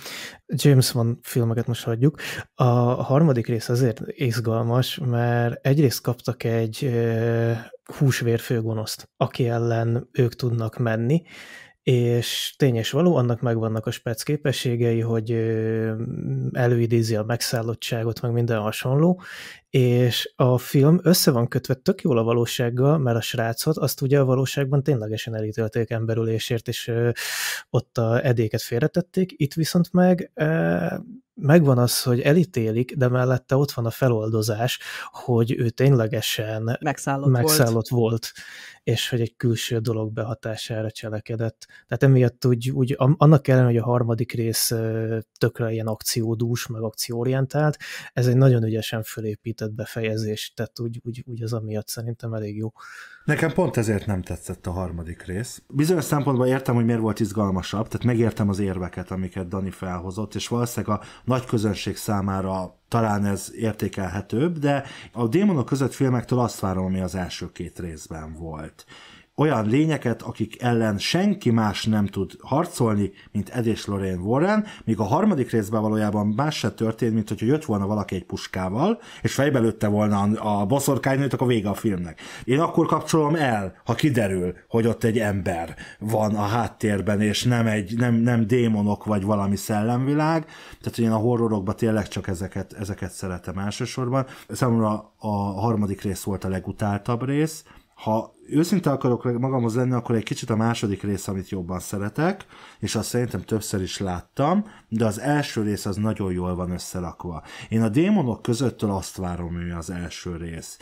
A: James van filmeket most hagyjuk. A harmadik rész azért izgalmas, mert egyrészt kaptak egy húsvérfőgonoszt, aki ellen ők tudnak menni, és tényes való, annak megvannak a spec képességei, hogy előidézi a megszállottságot, meg minden hasonló, és a film össze van kötve tök jól a valósággal, mert a srácot azt ugye a valóságban ténylegesen elítélték emberülésért, és ott a edéket félretették, itt viszont meg megvan az, hogy elítélik, de mellette ott van a feloldozás, hogy ő ténylegesen megszállott, megszállott volt. volt, és hogy egy külső dolog behatására cselekedett. Tehát emiatt úgy, úgy annak kellene, hogy a harmadik rész tökre ilyen akciódús, meg akcióorientált, ez egy nagyon ügyesen fölépített befejezés, tehát úgy, úgy, úgy az amiatt szerintem elég jó.
B: Nekem pont ezért nem tetszett a harmadik rész. Bizonyos szempontból értem, hogy miért volt izgalmasabb, tehát megértem az érveket, amiket Dani felhozott, és valószínűleg a nagy közönség számára talán ez értékelhetőbb, de a Démonok között filmektől azt várom, ami az első két részben volt olyan lényeket, akik ellen senki más nem tud harcolni, mint Ed és Lorraine Warren, míg a harmadik részben valójában más se történt, mint hogyha jött volna valaki egy puskával, és fejbe lőtte volna a boszorkánynőt, akkor vége a filmnek. Én akkor kapcsolom el, ha kiderül, hogy ott egy ember van a háttérben, és nem, egy, nem, nem démonok vagy valami szellemvilág. Tehát, hogy én a horrorokban tényleg csak ezeket, ezeket szeretem elsősorban. Számomra a harmadik rész volt a legutáltabb rész, ha őszinte akarok magamhoz lenni, akkor egy kicsit a második rész, amit jobban szeretek, és azt szerintem többször is láttam, de az első rész az nagyon jól van összerakva. Én a démonok közöttől azt várom, hogy az első rész.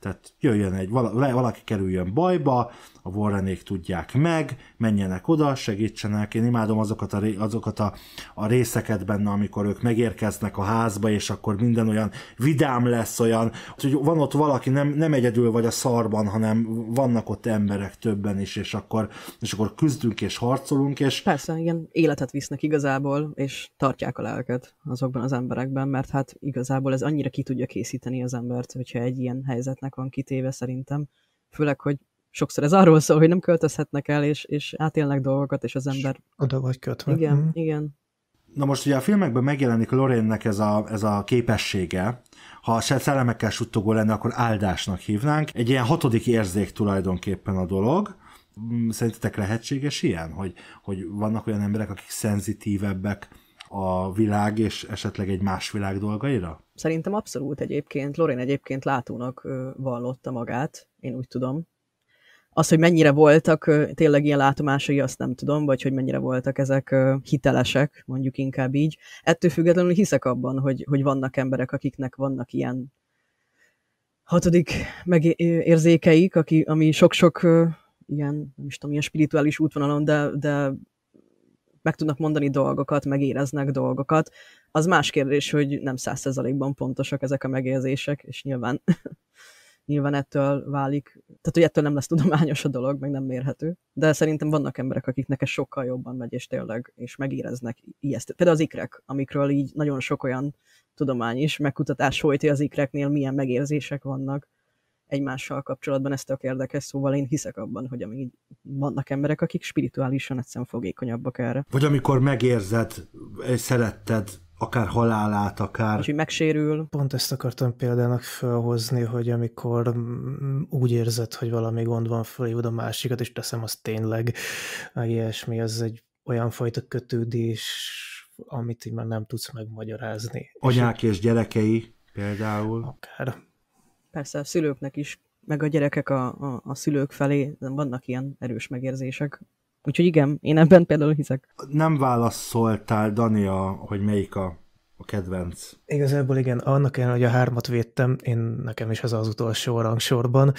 B: Tehát jöjjön egy, valaki kerüljön bajba, a Warrenék tudják meg, menjenek oda, segítsenek. Én imádom azokat a, azokat a, a részeket benne, amikor ők megérkeznek a házba, és akkor minden olyan vidám lesz, olyan, hogy van ott valaki, nem, nem egyedül vagy a szarban, hanem vannak ott emberek többen is, és akkor, és akkor küzdünk és harcolunk. És... Persze,
C: igen, életet visznek igazából, és tartják a lelket azokban az emberekben, mert hát igazából ez annyira ki tudja készíteni az embert, hogyha egy ilyen helyzetnek van kitéve szerintem. Főleg, hogy sokszor ez arról szól, hogy nem költözhetnek el, és, és átélnek dolgokat, és az ember... Oda vagy kötve. Igen, mm. igen.
B: Na most ugye a filmekben megjelenik Lorénnek ez a, ez a képessége, ha se szellemekkel suttogó lenne, akkor áldásnak hívnánk. Egy ilyen hatodik érzék tulajdonképpen a dolog. Mm, szerintetek lehetséges ilyen, hogy, hogy vannak olyan emberek, akik szenzitívebbek a világ és esetleg egy más világ dolgaira?
C: Szerintem abszolút egyébként. Lorén egyébként látónak vallotta magát, én úgy tudom. Az, hogy mennyire voltak tényleg ilyen látomásai, azt nem tudom, vagy hogy mennyire voltak ezek hitelesek, mondjuk inkább így. Ettől függetlenül hiszek abban, hogy, hogy vannak emberek, akiknek vannak ilyen hatodik megérzékeik, aki, ami sok-sok ilyen, nem is tudom, ilyen spirituális útvonalon, de, de meg tudnak mondani dolgokat, megéreznek dolgokat. Az más kérdés, hogy nem százszerzalékban pontosak ezek a megérzések, és nyilván nyilván ettől válik, tehát hogy ettől nem lesz tudományos a dolog, meg nem mérhető. De szerintem vannak emberek, akiknek ez sokkal jobban megy, és tényleg, és megéreznek ijesztő. Például az ikrek, amikről így nagyon sok olyan tudomány is, megkutatás folyt az ikreknél, milyen megérzések vannak egymással kapcsolatban, ez tök érdekes, szóval én hiszek abban, hogy amíg vannak emberek, akik spirituálisan egyszerűen fogékonyabbak
A: erre.
B: Vagy amikor megérzed, szeretted akár halálát, akár... Úgyhogy
A: megsérül. Pont ezt akartam példának felhozni, hogy amikor mm, úgy érzed, hogy valami gond van, fölhívod a másikat, és teszem az tényleg, meg ilyesmi, az egy olyan fajta kötődés, amit így már nem tudsz megmagyarázni.
B: Anyák és, és gyerekei például. Akár.
C: Persze a szülőknek is, meg a gyerekek a, a, a szülők felé, vannak ilyen erős megérzések,
B: Úgyhogy igen, én ebben például hiszek. Nem válaszoltál, Dania, hogy melyik a, a kedvenc.
A: Igazából igen, annak ellen, hogy a hármat védtem, én nekem is ez az utolsó rangsorban.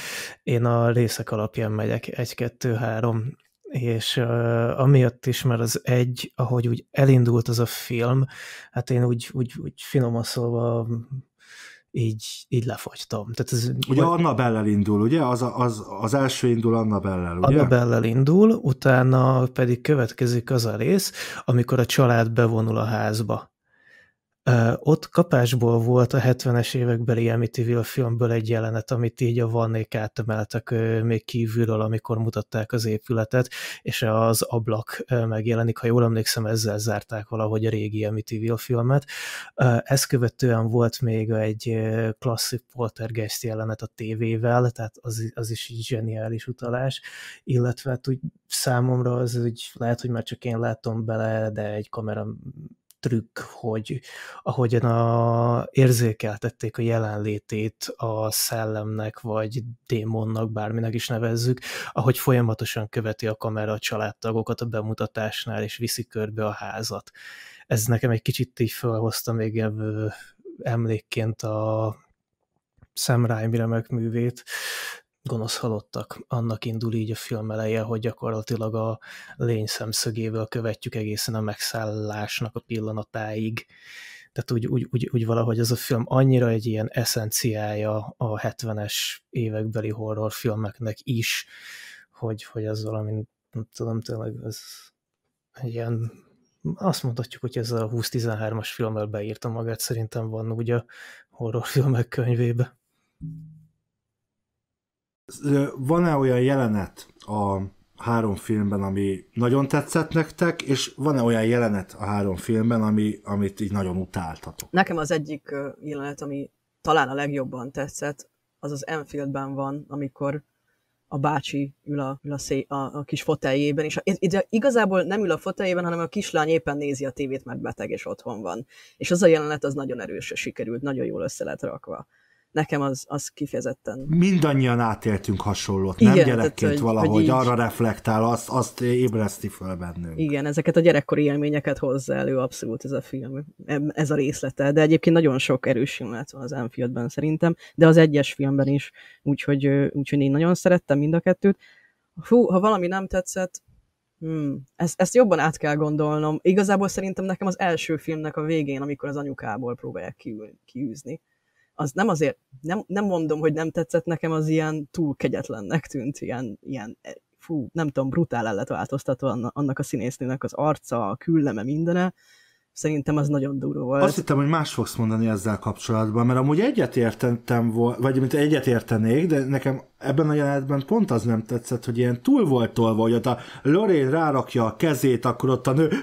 A: Én a részek alapján megyek, egy, kettő, három, és uh, amiatt is, mert az egy, ahogy úgy elindult az a film, hát én úgy, úgy, úgy finoman szólva így, így lefagytam. Tehát ez, ugye vagy...
B: Anna Bellel indul, ugye? Az, az, az első indul Anna Bellel, ugye? Anna Bellel
A: indul, utána pedig következik az a rész, amikor a család bevonul a házba ott kapásból volt a 70-es évekbeli Amityville filmből egy jelenet, amit így a vannék átemeltek még kívülről, amikor mutatták az épületet, és az ablak megjelenik, ha jól emlékszem, ezzel zárták valahogy a régi Amityville filmet. Ezt követően volt még egy klasszik poltergeist jelenet a tévével, tehát az, az is egy zseniális utalás, illetve hát úgy számomra az úgy lehet, hogy már csak én látom bele, de egy kamera trükk, hogy ahogyan a, érzékeltették a jelenlétét a szellemnek, vagy démonnak, bárminek is nevezzük, ahogy folyamatosan követi a kamera a családtagokat a bemutatásnál, és viszi körbe a házat. Ez nekem egy kicsit így felhozta még emlékként a Sam Raimi remek művét, gonosz halottak. Annak indul így a film eleje, hogy gyakorlatilag a lény szemszögéből követjük egészen a megszállásnak a pillanatáig. Tehát úgy, úgy, úgy, úgy valahogy ez a film annyira egy ilyen eszenciája a 70-es évekbeli horrorfilmeknek is, hogy, hogy ez valami, nem tudom, tényleg ez ilyen, azt mondhatjuk, hogy ez a 20-13-as filmmel beírta magát, szerintem van ugye a horrorfilmek könyvébe.
B: Van-e olyan jelenet a három filmben, ami nagyon tetszett nektek, és van-e olyan jelenet a három filmben, ami, amit így nagyon utáltatok?
C: Nekem az egyik jelenet, ami talán a legjobban tetszett, az az Enfieldben van, amikor a bácsi ül a, ül a, szé, a, a kis foteljében, és a, ez igazából nem ül a foteljében, hanem a kislány éppen nézi a tévét, mert beteg és otthon van. És az a jelenet az nagyon erős sikerült, nagyon jól össze lett rakva nekem az, az kifejezetten...
B: Mindannyian átéltünk hasonlót, nem Igen, gyerekként tehát, hogy, valahogy, hogy így... arra reflektál, azt, azt ébreszti föl bennünk.
C: Igen, ezeket a gyerekkori élményeket hozza elő abszolút ez a film, ez a részlete, de egyébként nagyon sok erős jelenet van az Enfieldben szerintem, de az egyes filmben is, úgyhogy, úgyhogy én nagyon szerettem mind a kettőt. Hú, ha valami nem tetszett, Hmm. Ezt, ezt jobban át kell gondolnom. Igazából szerintem nekem az első filmnek a végén, amikor az anyukából próbálják kiül, kiűzni, az nem azért, nem, nem mondom, hogy nem tetszett nekem, az ilyen túl kegyetlennek tűnt, ilyen, ilyen e, fú, nem tudom, brutál el lett változtatva annak a színésznőnek az arca, a külleme, mindene, szerintem az nagyon durva volt. Azt
B: hittem, hogy más fogsz mondani ezzel kapcsolatban, mert amúgy egyetértettem volt, vagy mint egyetértenék, de nekem ebben a jelenetben pont az nem tetszett, hogy ilyen túl volt tolva, hogy ott a Lorraine rárakja a kezét, akkor ott a nő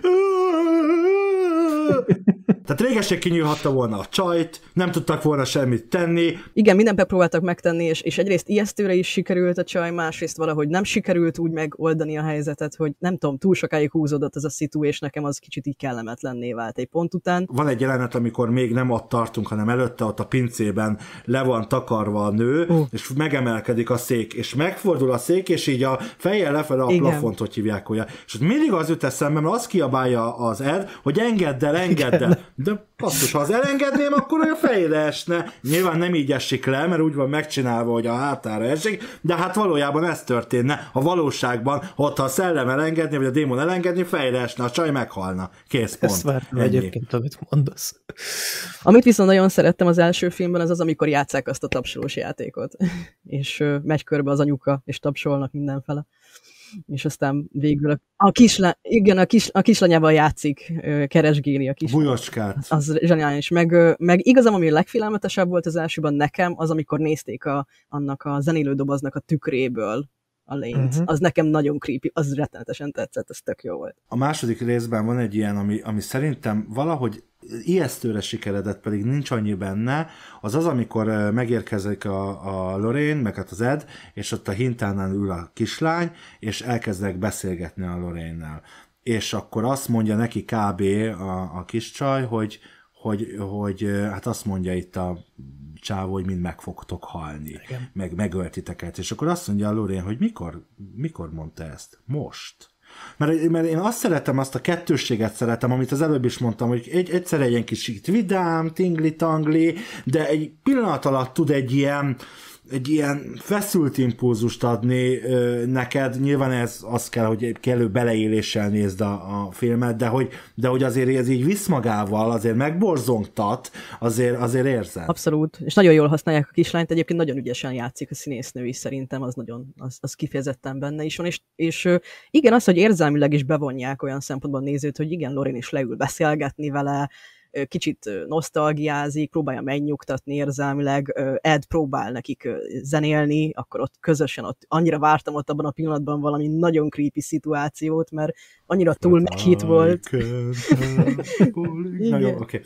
B: Tehát régesen kinyírhatta volna a csajt, nem tudtak volna semmit tenni. Igen,
C: mindent próbáltak megtenni, és, és egyrészt ijesztőre is sikerült a csaj, másrészt valahogy nem sikerült úgy megoldani a helyzetet, hogy nem tudom, túl sokáig húzódott ez a szitu,
B: és nekem az kicsit így kellemetlenné vált egy pont után. Van egy jelenet, amikor még nem ott tartunk, hanem előtte ott a pincében le van takarva a nő, uh. és megemelkedik a szék, és megfordul a szék, és így a feje lefelé a Igen. plafont, hogy hívják olyan. És mindig az jut eszembe, mert azt kiabálja az Ed, hogy engedd el, engedd el. De passzus, ha az elengedném, akkor a fejére esne. Nyilván nem így esik le, mert úgy van megcsinálva, hogy a hátára esik, de hát valójában ez történne. A valóságban, ott ha a szellem elengedné, vagy a démon elengedni, fejére esne, a csaj meghalna. Kész, pont. Ezt vártam egyébként,
A: amit mondasz.
C: Amit viszont nagyon szerettem az első filmben, az az, amikor játszák azt a tapsolós játékot. és megy körbe az anyuka, és tapsolnak mindenfele és aztán végül a, a, kisla, igen, a, kis, a kislányával játszik, keresgéli a kis. Bujocskát. Az zseniális. Meg, meg igazam ami a legfélelmetesebb volt az elsőben nekem, az amikor nézték a, annak a zenélődoboznak a tükréből a lényt. Uh-huh. Az nekem nagyon creepy, az rettenetesen tetszett, az tök jó volt.
B: A második részben van egy ilyen, ami, ami szerintem valahogy ijesztőre sikeredett, pedig nincs annyi benne, az az, amikor eh, megérkezik a, a Lorraine, meg hát az Ed, és ott a hintánál ül a kislány, és elkezdek beszélgetni a Lorraine-nel. És akkor azt mondja neki kb. a, a kis csaj, hogy, hogy, hogy hát azt mondja itt a csávó, hogy mind meg fogtok halni, Igen. meg megöltiteket, és akkor azt mondja a Lorén, hogy mikor, mikor mondta ezt? Most. Mert, mert én azt szeretem, azt a kettősséget szeretem, amit az előbb is mondtam, hogy egy, egyszer egy ilyen kis vidám, tingli-tangli, de egy pillanat alatt tud egy ilyen, egy ilyen feszült impulzust adni ö, neked, nyilván ez az kell, hogy kellő beleéléssel nézd a, a filmet, de hogy, de hogy azért ez így visz magával, azért megborzongtat, azért, azért érzed.
C: Abszolút, és nagyon jól használják a kislányt, egyébként nagyon ügyesen játszik a színésznő is szerintem, az nagyon, az, az kifejezetten benne is van, és, és igen, az, hogy érzelmileg is bevonják olyan szempontból nézőt, hogy igen, Lorin is leül beszélgetni vele, kicsit nosztalgiázik, próbálja megnyugtatni érzelmileg, Ed próbál nekik zenélni, akkor ott közösen, ott annyira vártam ott abban a pillanatban valami nagyon creepy szituációt, mert annyira túl meghit volt.
B: Igen, oké. Okay.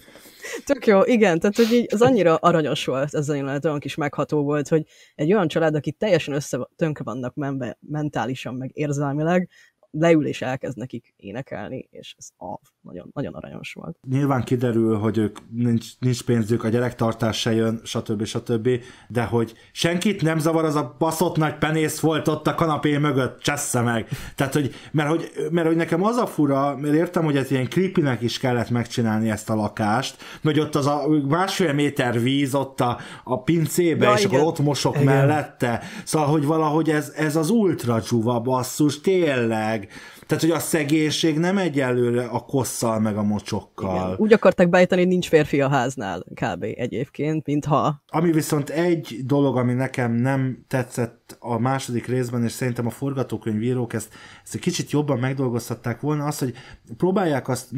C: Tök jó, igen, tehát hogy így az annyira aranyos volt, ez jelenet, olyan kis megható volt, hogy egy olyan család, aki teljesen össze tönkre vannak menve mentálisan, meg érzelmileg, leül és elkezd nekik énekelni, és ez a
B: nagyon, nagyon aranyos volt. Nyilván kiderül, hogy ők nincs, nincs pénzük, a gyerektartás se jön, stb. stb. De hogy senkit nem zavar az a baszott nagy penész volt ott a kanapé mögött, csessze meg. Tehát, hogy, mert, hogy, mert hogy nekem az a fura, mert értem, hogy ez ilyen creepynek is kellett megcsinálni ezt a lakást, hogy ott az a másfél méter víz ott a, a pincébe, ja, és igen. akkor ott mosok igen. mellette. Szóval, hogy valahogy ez, ez az ultra csúva basszus, tényleg. Tehát, hogy a szegénység nem egyelőre a kosszal meg a mocsokkal. Igen.
C: Úgy akarták beállítani, hogy nincs férfi a háznál kb. egyébként,
B: mintha. Ami viszont egy dolog, ami nekem nem tetszett a második részben, és szerintem a forgatókönyvírók ezt, ezt egy kicsit jobban megdolgoztatták volna, az, hogy próbálják azt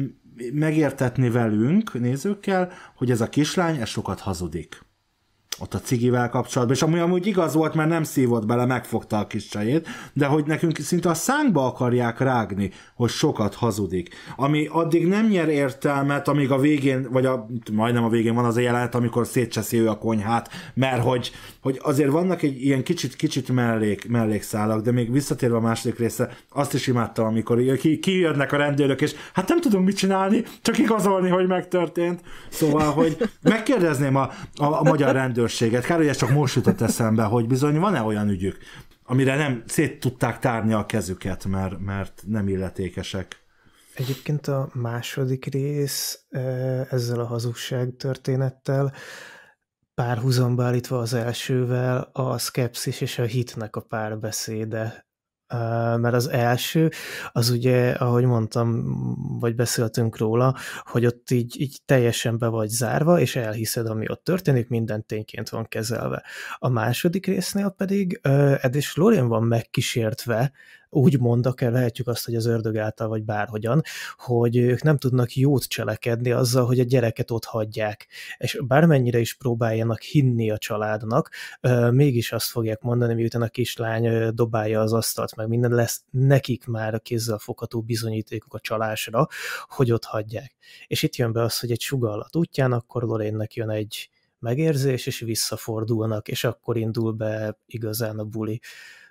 B: megértetni velünk, nézőkkel, hogy ez a kislány, ez sokat hazudik ott a cigivel kapcsolatban, és amúgy, amúgy igaz volt, mert nem szívott bele, megfogta a kis csajét, de hogy nekünk szinte a szánkba akarják rágni, hogy sokat hazudik. Ami addig nem nyer értelmet, amíg a végén, vagy a, majdnem a végén van az a jelenet, amikor szétcseszi ő a konyhát, mert hogy, hogy azért vannak egy ilyen kicsit, kicsit mellék, mellékszálak, de még visszatérve a második része, azt is imádtam, amikor ki, kijönnek a rendőrök, és hát nem tudunk mit csinálni, csak igazolni, hogy megtörtént. Szóval, hogy megkérdezném a, a, a magyar rendőr rendőrséget. Kár, hogy ez csak most jutott eszembe, hogy bizony van-e olyan ügyük, amire nem szét tudták tárni a kezüket, mert, mert nem illetékesek.
A: Egyébként a második rész e, ezzel a hazugság történettel párhuzamba állítva az elsővel a szkepszis és a hitnek a párbeszéde mert az első, az ugye, ahogy mondtam, vagy beszéltünk róla, hogy ott így, így teljesen be vagy zárva, és elhiszed, ami ott történik, minden tényként van kezelve. A második résznél pedig Ed és Lorien van megkísértve, úgy mondok el, lehetjük azt, hogy az ördög által, vagy bárhogyan, hogy ők nem tudnak jót cselekedni azzal, hogy a gyereket ott hagyják. És bármennyire is próbáljanak hinni a családnak, mégis azt fogják mondani, miután a kislány dobálja az asztalt, meg minden lesz nekik már a kézzel fogható bizonyítékok a csalásra, hogy ott hagyják. És itt jön be az, hogy egy sugallat útján, akkor Lorénnek jön egy megérzés, és visszafordulnak, és akkor indul be igazán a buli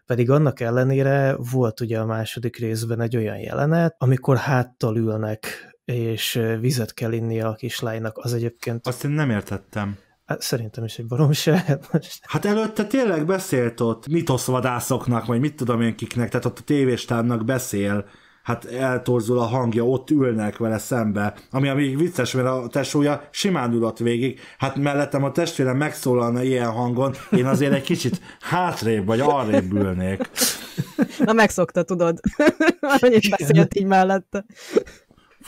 A: pedig annak ellenére volt ugye a második részben egy olyan jelenet, amikor háttal ülnek, és vizet kell inni a kislánynak, az egyébként... Azt én nem értettem. Hát szerintem is egy baromság.
B: Hát, hát előtte tényleg beszélt ott mitoszvadászoknak, vagy mit tudom én kiknek, tehát ott a tévéstárnak beszél, hát eltorzul a hangja, ott ülnek vele szembe, ami amíg vicces, mert a tesója simán ülött végig, hát mellettem a testvérem megszólalna ilyen hangon, én azért egy kicsit hátrébb vagy arrébb ülnék.
C: Na megszokta, tudod. Annyit beszélt így mellette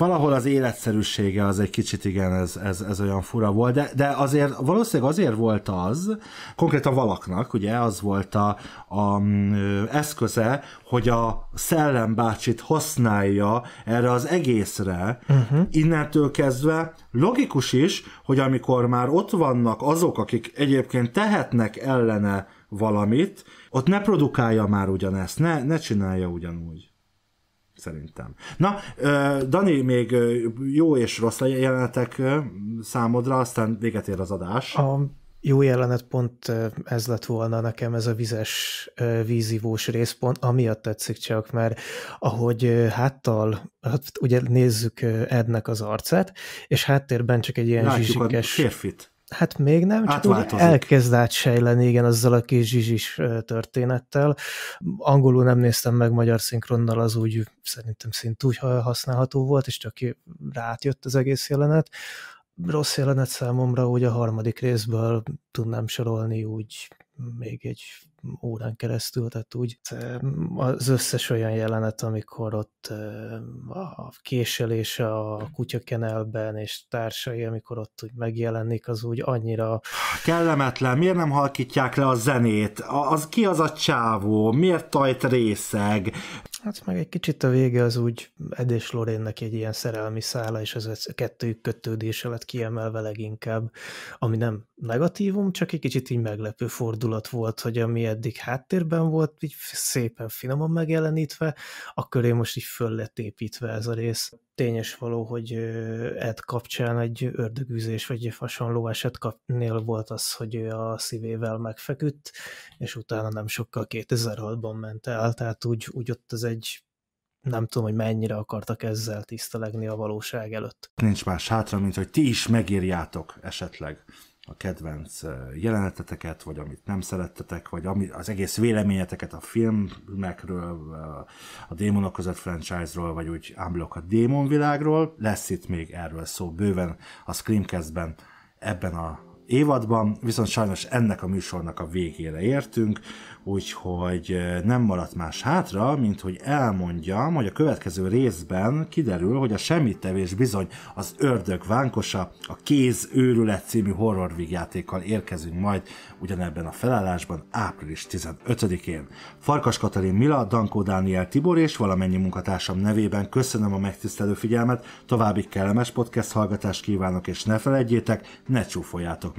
B: valahol az életszerűsége az egy kicsit igen, ez, ez, ez olyan fura volt, de, de azért valószínűleg azért volt az, konkrétan valaknak, ugye az volt a, a mm, ö, eszköze, hogy a szellembácsit használja erre az egészre. Uh-huh. Innentől kezdve logikus is, hogy amikor már ott vannak azok, akik egyébként tehetnek ellene valamit, ott ne produkálja már ugyanezt, ne, ne csinálja ugyanúgy szerintem. Na, Dani, még jó és rossz jelenetek számodra, aztán véget ér az adás.
A: A jó jelenet pont ez lett volna nekem, ez a vizes, vízivós részpont, amiatt tetszik csak, mert ahogy háttal, hát ugye nézzük Ednek az arcát, és háttérben csak egy ilyen Látjuk zsizsikes... A férfit. Hát még nem, csak úgy elkezd átsejleni, igen, azzal a kis zsizsis történettel. Angolul nem néztem meg magyar szinkronnal, az úgy szerintem szintúgy használható volt, és csak rátjött az egész jelenet. Rossz jelenet számomra, hogy a harmadik részből tudnám sorolni úgy még egy órán keresztül, tehát úgy mm, az összes olyan jelenet, amikor ott a késelése a kutyakenelben és társai, amikor ott úgy megjelenik, az úgy annyira...
B: Kellemetlen, miért nem halkítják le a zenét? Az ki az a csávó? Miért tajt részeg? Hát meg egy kicsit a vége az úgy Ed és Lorénnek egy ilyen
A: szerelmi szála, és ez a kettőjük kötődése lett kiemelve leginkább, ami nem negatívum, csak egy kicsit így meglepő fordulat volt, hogy ami eddig háttérben volt, így szépen finoman megjelenítve, akkor én most így föl lett építve ez a rész. Tényes való, hogy Ed kapcsán egy ördögűzés vagy egy hasonló esetnél volt az, hogy ő a szívével megfeküdt, és utána nem sokkal 2006-ban ment el, tehát úgy, úgy ott az egy nem tudom, hogy mennyire akartak ezzel tisztelegni a valóság előtt.
B: Nincs más hátra, mint hogy ti is megírjátok esetleg a kedvenc jeleneteteket, vagy amit nem szerettetek, vagy ami, az egész véleményeteket a filmekről, a Démonok között franchise-ról, vagy úgy ámblok a démonvilágról. Lesz itt még erről szó bőven a Screamcast-ben ebben a évadban, viszont sajnos ennek a műsornak a végére értünk, úgyhogy nem maradt más hátra, mint hogy elmondjam, hogy a következő részben kiderül, hogy a semmittevés bizony az ördög vánkosa, a Kéz őrület című horror vígjátékkal érkezünk majd ugyanebben a felállásban április 15-én. Farkas Katalin Mila, Dankó Dániel Tibor és valamennyi munkatársam nevében köszönöm a megtisztelő figyelmet, további kellemes podcast hallgatást kívánok, és ne felejtjétek, ne csúfoljátok